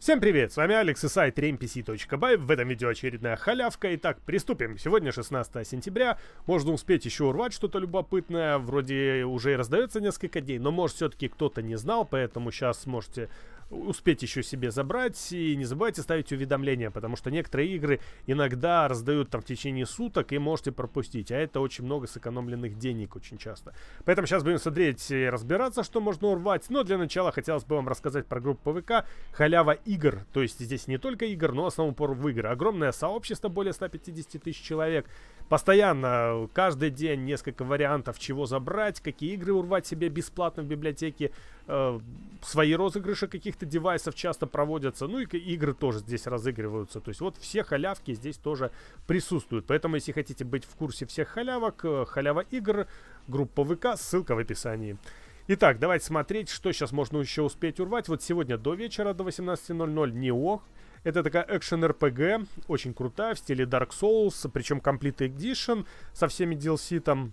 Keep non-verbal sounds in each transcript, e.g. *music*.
Всем привет, с вами Алекс и сайт rempc.by, в этом видео очередная халявка. Итак, приступим. Сегодня 16 сентября, можно успеть еще урвать что-то любопытное, вроде уже и раздается несколько дней, но может все-таки кто-то не знал, поэтому сейчас можете успеть еще себе забрать. И не забывайте ставить уведомления, потому что некоторые игры иногда раздают там в течение суток и можете пропустить. А это очень много сэкономленных денег очень часто. Поэтому сейчас будем смотреть и разбираться, что можно урвать. Но для начала хотелось бы вам рассказать про группу ПВК «Халява игр». То есть здесь не только игр, но основной упор в игры. Огромное сообщество, более 150 тысяч человек. Постоянно, каждый день несколько вариантов, чего забрать, какие игры урвать себе бесплатно в библиотеке. Э, свои розыгрыши каких-то девайсов часто проводятся. Ну и игры тоже здесь разыгрываются. То есть вот все халявки здесь тоже присутствуют. Поэтому, если хотите быть в курсе всех халявок, э, халява игр, группа ВК, ссылка в описании. Итак, давайте смотреть, что сейчас можно еще успеть урвать. Вот сегодня до вечера, до 18.00, не ох. Это такая экшен-РПГ, очень крутая, в стиле Dark Souls, причем Complete Edition со всеми DLC там.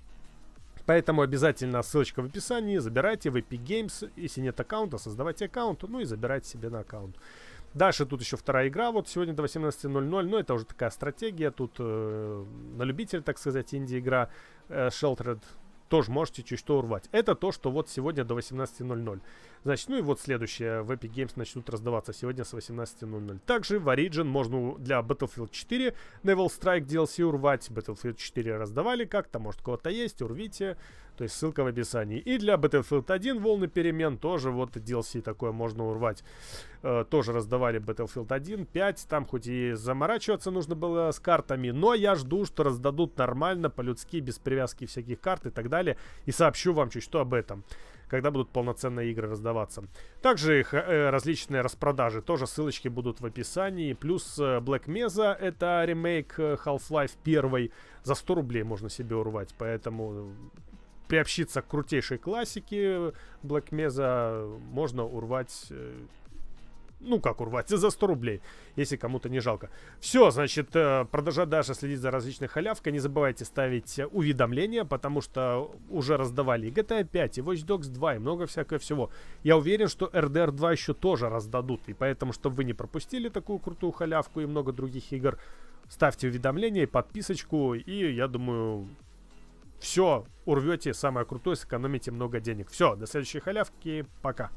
Поэтому обязательно ссылочка в описании, забирайте в Epic Games, если нет аккаунта, создавайте аккаунт, ну и забирайте себе на аккаунт. Дальше тут еще вторая игра, вот сегодня до 18.00, но ну это уже такая стратегия, тут э, на любителя, так сказать, инди-игра э, Sheltered тоже можете чуть что урвать. Это то, что вот сегодня до 18.00. Значит, ну и вот следующее в Epic Games начнут раздаваться сегодня с 18.00. Также в Origin можно для Battlefield 4 Naval Strike DLC урвать. Battlefield 4 раздавали как-то, может кого-то есть, урвите. То есть ссылка в описании. И для Battlefield 1 Волны перемен тоже вот DLC такое можно урвать. Э, тоже раздавали Battlefield 1, 5. Там хоть и заморачиваться нужно было с картами, но я жду, что раздадут нормально, по-людски, без привязки всяких карт и так далее далее. И сообщу вам чуть что об этом когда будут полноценные игры раздаваться. Также их э, различные распродажи, тоже ссылочки будут в описании. Плюс э, Black Mesa, это ремейк э, Half-Life 1, за 100 рублей можно себе урвать, поэтому приобщиться к крутейшей классике Black Mesa можно урвать э, ну как урвать, *laughs* за 100 рублей, если кому-то не жалко. Все, значит, э, продолжать дальше следить за различной халявкой. Не забывайте ставить уведомления, потому что уже раздавали и GTA 5, а и Watch Dogs 2, и много всякого всего. Я уверен, что RDR 2 еще тоже раздадут. И поэтому, чтобы вы не пропустили такую крутую халявку и много других игр, ставьте уведомления и подписочку. И я думаю, все урвете, самое крутое, сэкономите много денег. Все, до следующей халявки, пока.